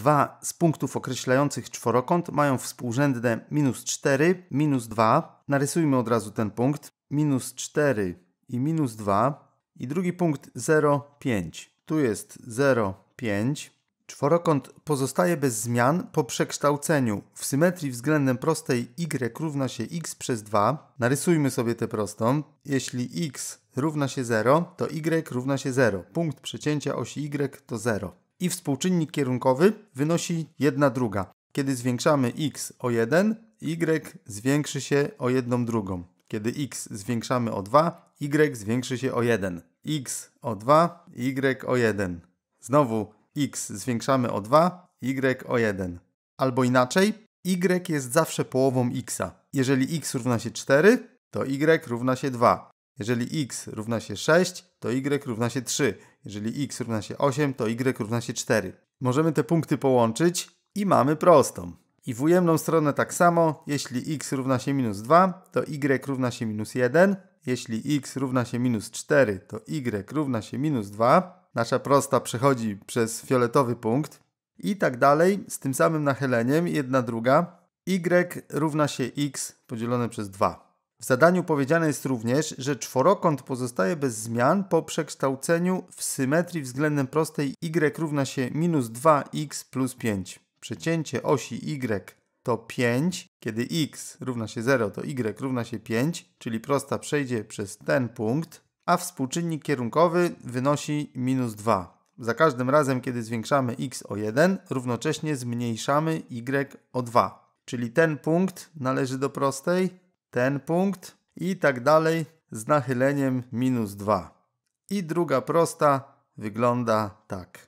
Dwa z punktów określających czworokąt mają współrzędne minus 4, minus 2. Narysujmy od razu ten punkt. Minus 4 i minus 2. I drugi punkt 0, 5. Tu jest 0, 5. Czworokąt pozostaje bez zmian po przekształceniu. W symetrii względem prostej y równa się x przez 2. Narysujmy sobie tę prostą. Jeśli x równa się 0, to y równa się 0. Punkt przecięcia osi y to 0 i współczynnik kierunkowy wynosi 1 druga. Kiedy zwiększamy x o 1, y zwiększy się o 1 drugą. Kiedy x zwiększamy o 2, y zwiększy się o 1. x o 2, y o 1. Znowu x zwiększamy o 2, y o 1. Albo inaczej, y jest zawsze połową x'a. Jeżeli x równa się 4, to y równa się 2. Jeżeli x równa się 6, to y równa się 3. Jeżeli x równa się 8, to y równa się 4. Możemy te punkty połączyć i mamy prostą. I w ujemną stronę tak samo, jeśli x równa się minus 2, to y równa się minus 1. Jeśli x równa się minus 4, to y równa się minus 2. Nasza prosta przechodzi przez fioletowy punkt. I tak dalej, z tym samym nachyleniem, jedna druga. y równa się x podzielone przez 2. W zadaniu powiedziane jest również, że czworokąt pozostaje bez zmian po przekształceniu w symetrii względem prostej y równa się minus 2x plus 5. Przecięcie osi y to 5, kiedy x równa się 0 to y równa się 5, czyli prosta przejdzie przez ten punkt, a współczynnik kierunkowy wynosi minus 2. Za każdym razem, kiedy zwiększamy x o 1, równocześnie zmniejszamy y o 2. Czyli ten punkt należy do prostej, ten punkt i tak dalej z nachyleniem minus 2. I druga prosta wygląda tak.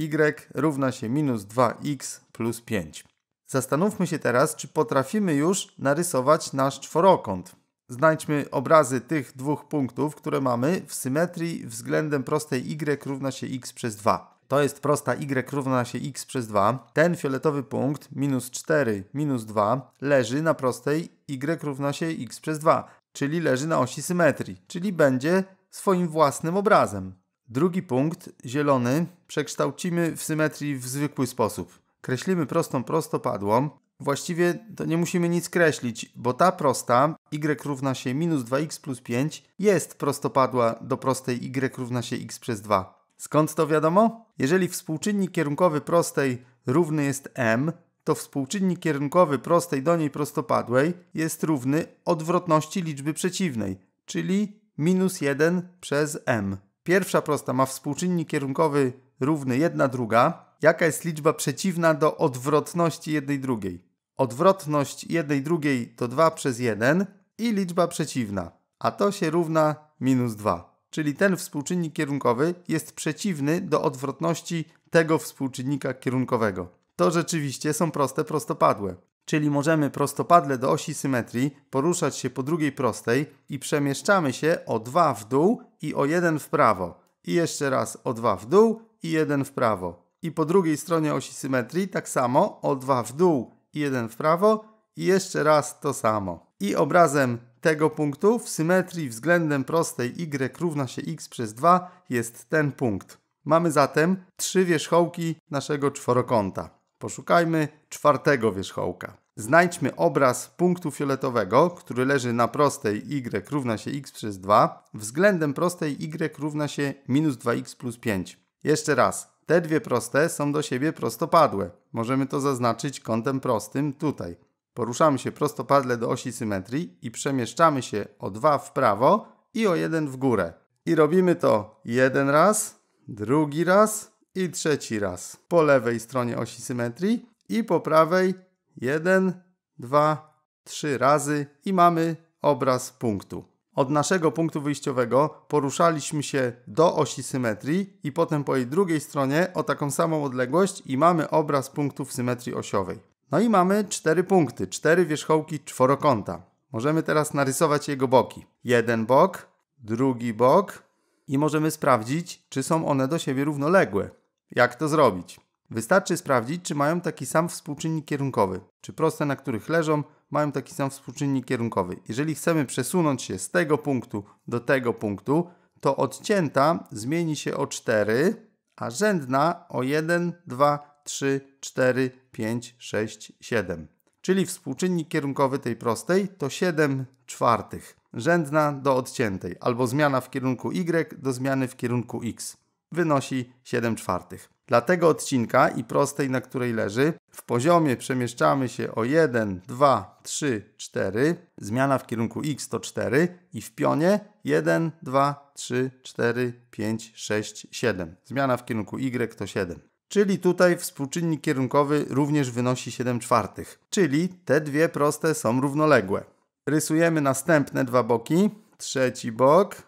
Y równa się minus 2x plus 5. Zastanówmy się teraz, czy potrafimy już narysować nasz czworokąt. Znajdźmy obrazy tych dwóch punktów, które mamy w symetrii względem prostej y równa się x przez 2. To jest prosta y równa się x przez 2. Ten fioletowy punkt, minus 4, minus 2, leży na prostej y równa się x przez 2, czyli leży na osi symetrii, czyli będzie swoim własnym obrazem. Drugi punkt, zielony, przekształcimy w symetrii w zwykły sposób. Kreślimy prostą prostopadłą. Właściwie to nie musimy nic kreślić, bo ta prosta, y równa się minus 2x plus 5, jest prostopadła do prostej y równa się x przez 2. Skąd to wiadomo? Jeżeli współczynnik kierunkowy prostej równy jest m, to współczynnik kierunkowy prostej do niej prostopadłej jest równy odwrotności liczby przeciwnej, czyli minus 1 przez m. Pierwsza prosta ma współczynnik kierunkowy równy 1 druga. Jaka jest liczba przeciwna do odwrotności 1 drugiej? Odwrotność 1 drugiej to 2 przez 1 i liczba przeciwna, a to się równa minus 2. Czyli ten współczynnik kierunkowy jest przeciwny do odwrotności tego współczynnika kierunkowego to rzeczywiście są proste prostopadłe. Czyli możemy prostopadle do osi symetrii poruszać się po drugiej prostej i przemieszczamy się o 2 w dół i o 1 w prawo. I jeszcze raz o 2 w dół i 1 w prawo. I po drugiej stronie osi symetrii tak samo o 2 w dół i 1 w prawo. I jeszcze raz to samo. I obrazem tego punktu w symetrii względem prostej y równa się x przez 2 jest ten punkt. Mamy zatem trzy wierzchołki naszego czworokąta. Poszukajmy czwartego wierzchołka. Znajdźmy obraz punktu fioletowego, który leży na prostej y równa się x przez 2 względem prostej y równa się minus 2x plus 5. Jeszcze raz, te dwie proste są do siebie prostopadłe. Możemy to zaznaczyć kątem prostym tutaj. Poruszamy się prostopadle do osi symetrii i przemieszczamy się o 2 w prawo i o 1 w górę. I robimy to jeden raz, drugi raz, i trzeci raz po lewej stronie osi symetrii i po prawej 1, 2, 3 razy i mamy obraz punktu. Od naszego punktu wyjściowego poruszaliśmy się do osi symetrii i potem po jej drugiej stronie o taką samą odległość i mamy obraz punktów symetrii osiowej. No i mamy cztery punkty, cztery wierzchołki czworokąta. Możemy teraz narysować jego boki. Jeden bok, drugi bok i możemy sprawdzić, czy są one do siebie równoległe. Jak to zrobić? Wystarczy sprawdzić, czy mają taki sam współczynnik kierunkowy, czy proste, na których leżą, mają taki sam współczynnik kierunkowy. Jeżeli chcemy przesunąć się z tego punktu do tego punktu, to odcięta zmieni się o 4, a rzędna o 1, 2, 3, 4, 5, 6, 7. Czyli współczynnik kierunkowy tej prostej to 7 czwartych. Rzędna do odciętej, albo zmiana w kierunku y do zmiany w kierunku x wynosi 7 czwartych. Dla tego odcinka i prostej, na której leży, w poziomie przemieszczamy się o 1, 2, 3, 4, zmiana w kierunku x to 4 i w pionie 1, 2, 3, 4, 5, 6, 7. Zmiana w kierunku y to 7. Czyli tutaj współczynnik kierunkowy również wynosi 7 czwartych. Czyli te dwie proste są równoległe. Rysujemy następne dwa boki. Trzeci bok,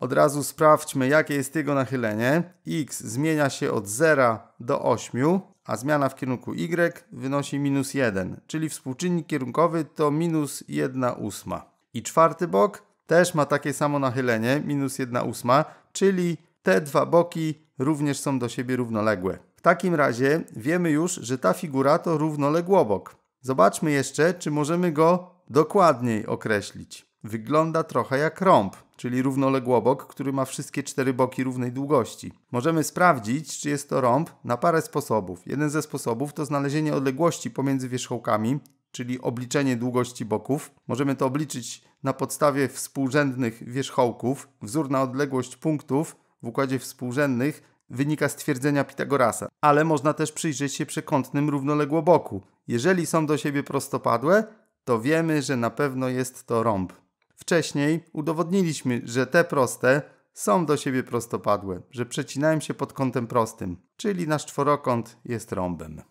od razu sprawdźmy, jakie jest jego nachylenie. X zmienia się od 0 do 8, a zmiana w kierunku Y wynosi minus 1, czyli współczynnik kierunkowy to minus 1 ósma. I czwarty bok też ma takie samo nachylenie, minus 1 ósma, czyli te dwa boki również są do siebie równoległe. W takim razie wiemy już, że ta figura to równoległobok. Zobaczmy jeszcze, czy możemy go dokładniej określić. Wygląda trochę jak rąb czyli równoległobok, który ma wszystkie cztery boki równej długości. Możemy sprawdzić, czy jest to rąb na parę sposobów. Jeden ze sposobów to znalezienie odległości pomiędzy wierzchołkami, czyli obliczenie długości boków. Możemy to obliczyć na podstawie współrzędnych wierzchołków. Wzór na odległość punktów w układzie współrzędnych wynika z twierdzenia Pitagorasa, ale można też przyjrzeć się przekątnym równoległoboku. Jeżeli są do siebie prostopadłe, to wiemy, że na pewno jest to rąb. Wcześniej udowodniliśmy, że te proste są do siebie prostopadłe, że przecinają się pod kątem prostym, czyli nasz czworokąt jest rąbem.